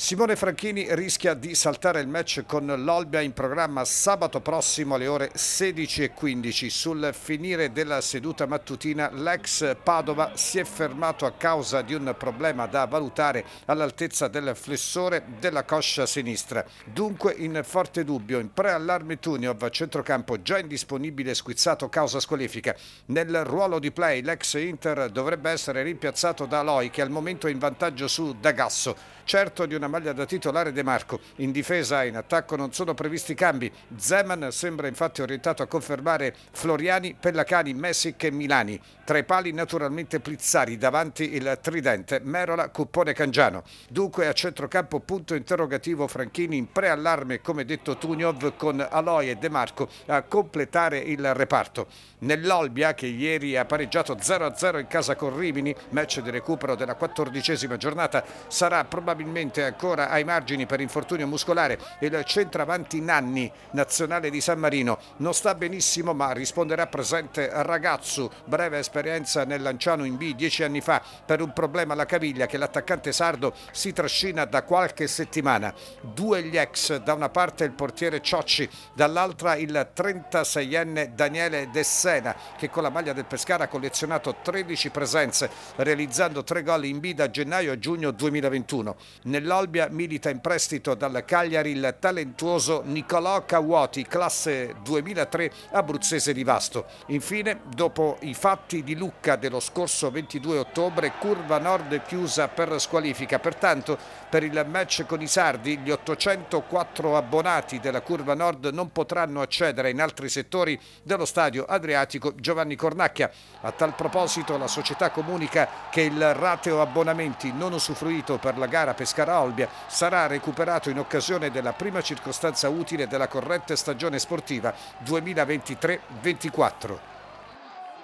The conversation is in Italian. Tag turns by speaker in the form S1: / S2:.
S1: Simone Franchini rischia di saltare il match con l'Olbia in programma sabato prossimo alle ore 16.15. Sul finire della seduta mattutina l'ex Padova si è fermato a causa di un problema da valutare all'altezza del flessore della coscia sinistra. Dunque in forte dubbio, in preallarme Tuniov, centrocampo già indisponibile squizzato causa squalifica. Nel ruolo di play l'ex Inter dovrebbe essere rimpiazzato da Loi che al momento è in vantaggio su Dagasso. Certo di una una maglia da titolare De Marco. In difesa e in attacco non sono previsti cambi. Zeman sembra infatti orientato a confermare Floriani, Pellacani, Messic e Milani. Tra i pali naturalmente Plizzari, davanti il tridente Merola, Cuppone, Cangiano. Dunque a centrocampo punto interrogativo Franchini in preallarme come detto Tuniov con Aloy e De Marco a completare il reparto. Nell'Olbia che ieri ha pareggiato 0-0 in casa con Rimini, match di recupero della quattordicesima giornata, sarà probabilmente ancora ancora ai margini per infortunio muscolare il centravanti Nanni, nazionale di San Marino. Non sta benissimo ma risponderà presente Ragazzu, breve esperienza nel Lanciano in B dieci anni fa per un problema alla caviglia che l'attaccante sardo si trascina da qualche settimana. Due gli ex, da una parte il portiere Ciocci, dall'altra il 36enne Daniele Dessena che con la maglia del Pescara ha collezionato 13 presenze realizzando tre gol in B da gennaio a giugno 2021. Nell'Olbia Albià milita in prestito dal Cagliari il talentuoso Nicolò Cavuoti, classe 2003 abruzzese di Vasto. Infine, dopo i fatti di Lucca dello scorso 22 ottobre, curva nord chiusa per squalifica. Pertanto, per il match con i Sardi, gli 804 abbonati della curva nord non potranno accedere in altri settori dello stadio Adriatico Giovanni Cornacchia. A tal proposito, la società comunica che il rateo abbonamenti non usufruito per la gara Pescara-Olbia Stabia sarà recuperato in occasione della prima circostanza utile della corrente stagione sportiva 2023-24.